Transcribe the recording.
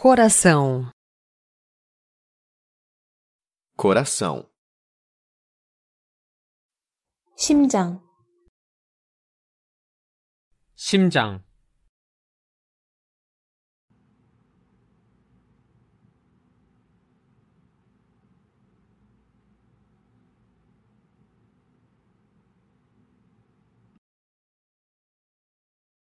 Coração. Coração. 심장. 심장.